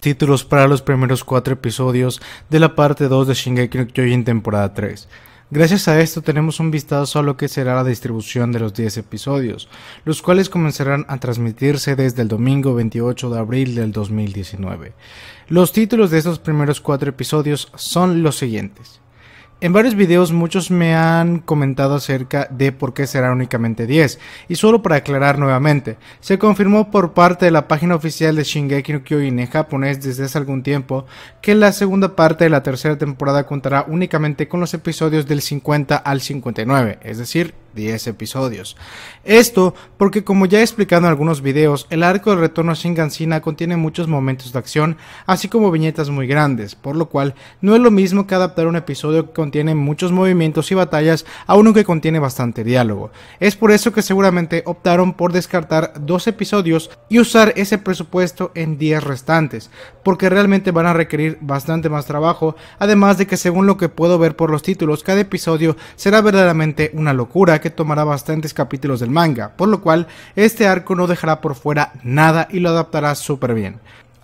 títulos para los primeros cuatro episodios de la parte 2 de Shingeki no Kyojin temporada 3. Gracias a esto tenemos un vistazo a lo que será la distribución de los 10 episodios, los cuales comenzarán a transmitirse desde el domingo 28 de abril del 2019. Los títulos de estos primeros cuatro episodios son los siguientes. En varios videos muchos me han comentado acerca de por qué será únicamente 10, y solo para aclarar nuevamente, se confirmó por parte de la página oficial de Shingeki no Kyojin en japonés desde hace algún tiempo que la segunda parte de la tercera temporada contará únicamente con los episodios del 50 al 59, es decir, 10 episodios. Esto porque como ya he explicado en algunos videos, el arco de retorno a Shingansina contiene muchos momentos de acción, así como viñetas muy grandes, por lo cual no es lo mismo que adaptar un episodio que contiene muchos movimientos y batallas a uno que contiene bastante diálogo. Es por eso que seguramente optaron por descartar dos episodios y usar ese presupuesto en 10 restantes, porque realmente van a requerir bastante más trabajo, además de que según lo que puedo ver por los títulos, cada episodio será verdaderamente una locura que tomará bastantes capítulos del manga, por lo cual este arco no dejará por fuera nada y lo adaptará súper bien.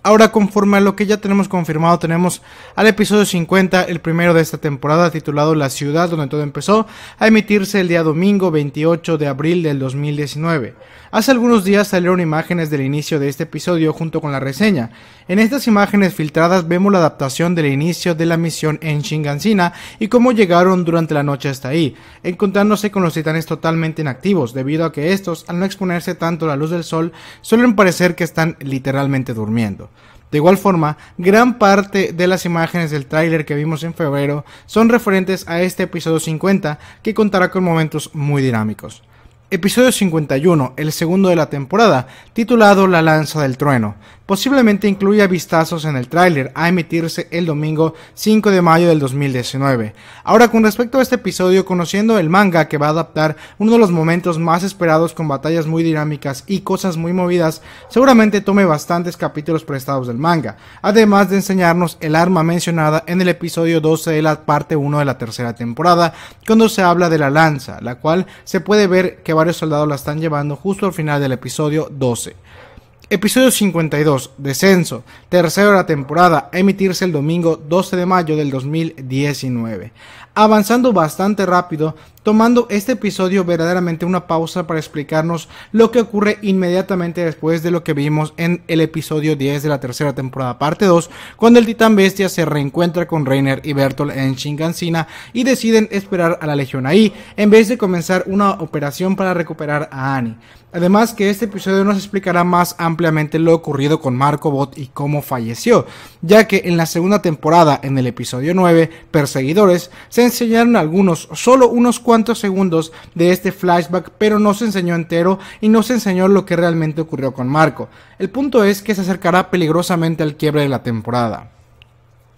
Ahora, conforme a lo que ya tenemos confirmado, tenemos al episodio 50, el primero de esta temporada, titulado La ciudad donde todo empezó, a emitirse el día domingo 28 de abril del 2019. Hace algunos días salieron imágenes del inicio de este episodio junto con la reseña. En estas imágenes filtradas vemos la adaptación del inicio de la misión en Shingansina y cómo llegaron durante la noche hasta ahí, encontrándose con los titanes totalmente inactivos, debido a que estos, al no exponerse tanto a la luz del sol, suelen parecer que están literalmente durmiendo. De igual forma, gran parte de las imágenes del tráiler que vimos en febrero son referentes a este episodio 50 que contará con momentos muy dinámicos. Episodio 51, el segundo de la temporada, titulado La Lanza del Trueno, posiblemente incluya vistazos en el tráiler a emitirse el domingo 5 de mayo del 2019. Ahora con respecto a este episodio, conociendo el manga que va a adaptar uno de los momentos más esperados con batallas muy dinámicas y cosas muy movidas, seguramente tome bastantes capítulos prestados del manga, además de enseñarnos el arma mencionada en el episodio 12 de la parte 1 de la tercera temporada, cuando se habla de la lanza, la cual se puede ver que varios soldados la están llevando justo al final del episodio 12. Episodio 52, Descenso, tercera temporada, emitirse el domingo 12 de mayo del 2019. Avanzando bastante rápido, tomando este episodio verdaderamente una pausa para explicarnos lo que ocurre inmediatamente después de lo que vimos en el episodio 10 de la tercera temporada, parte 2, cuando el titán bestia se reencuentra con Reiner y Bertolt en Shingansina y deciden esperar a la legión ahí, en vez de comenzar una operación para recuperar a Annie. Además que este episodio nos explicará más ampliamente lo ocurrido con Marco Bot y cómo falleció, ya que en la segunda temporada, en el episodio 9, Perseguidores, se enseñaron algunos, solo unos cuantos segundos de este flashback, pero no se enseñó entero y no se enseñó lo que realmente ocurrió con Marco. El punto es que se acercará peligrosamente al quiebre de la temporada.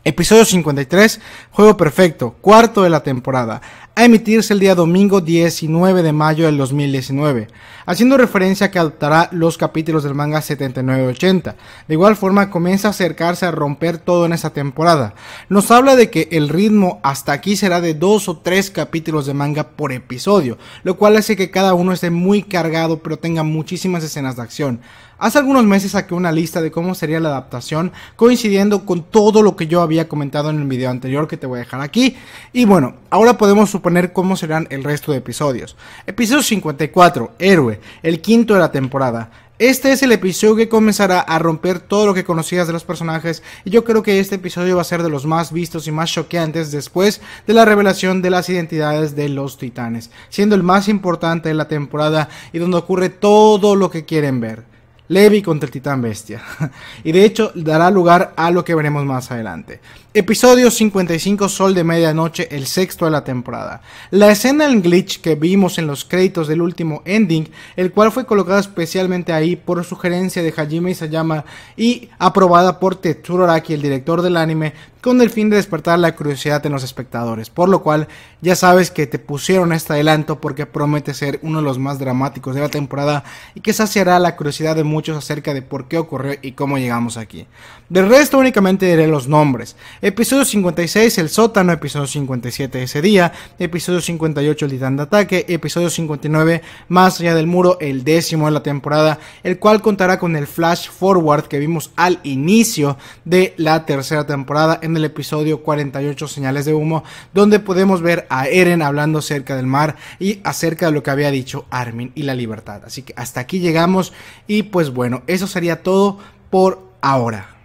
Episodio 53, Juego Perfecto, cuarto de la temporada a emitirse el día domingo 19 de mayo del 2019, haciendo referencia a que adaptará los capítulos del manga 79-80. De igual forma comienza a acercarse a romper todo en esta temporada. Nos habla de que el ritmo hasta aquí será de dos o tres capítulos de manga por episodio, lo cual hace que cada uno esté muy cargado pero tenga muchísimas escenas de acción. Hace algunos meses saqué una lista de cómo sería la adaptación, coincidiendo con todo lo que yo había comentado en el video anterior que te voy a dejar aquí. Y bueno, ahora podemos suponer cómo serán el resto de episodios. Episodio 54, Héroe, el quinto de la temporada. Este es el episodio que comenzará a romper todo lo que conocías de los personajes y yo creo que este episodio va a ser de los más vistos y más choqueantes después de la revelación de las identidades de los titanes, siendo el más importante de la temporada y donde ocurre todo lo que quieren ver. Levi contra el titán bestia. y de hecho dará lugar a lo que veremos más adelante. Episodio 55 Sol de Medianoche, el sexto de la temporada. La escena en glitch que vimos en los créditos del último ending, el cual fue colocada especialmente ahí por sugerencia de Hajime Isayama y aprobada por Tetsuro Araki, el director del anime, con el fin de despertar la curiosidad de los espectadores. Por lo cual ya sabes que te pusieron este adelanto porque promete ser uno de los más dramáticos de la temporada y que saciará la curiosidad de muchos muchos acerca de por qué ocurrió y cómo llegamos aquí. Del resto únicamente diré los nombres. Episodio 56, el sótano, episodio 57 ese día, episodio 58, el titán de ataque, episodio 59, más allá del muro, el décimo de la temporada, el cual contará con el flash forward que vimos al inicio de la tercera temporada en el episodio 48, señales de humo, donde podemos ver a Eren hablando cerca del mar y acerca de lo que había dicho Armin y la libertad. Así que hasta aquí llegamos y pues bueno, eso sería todo por ahora.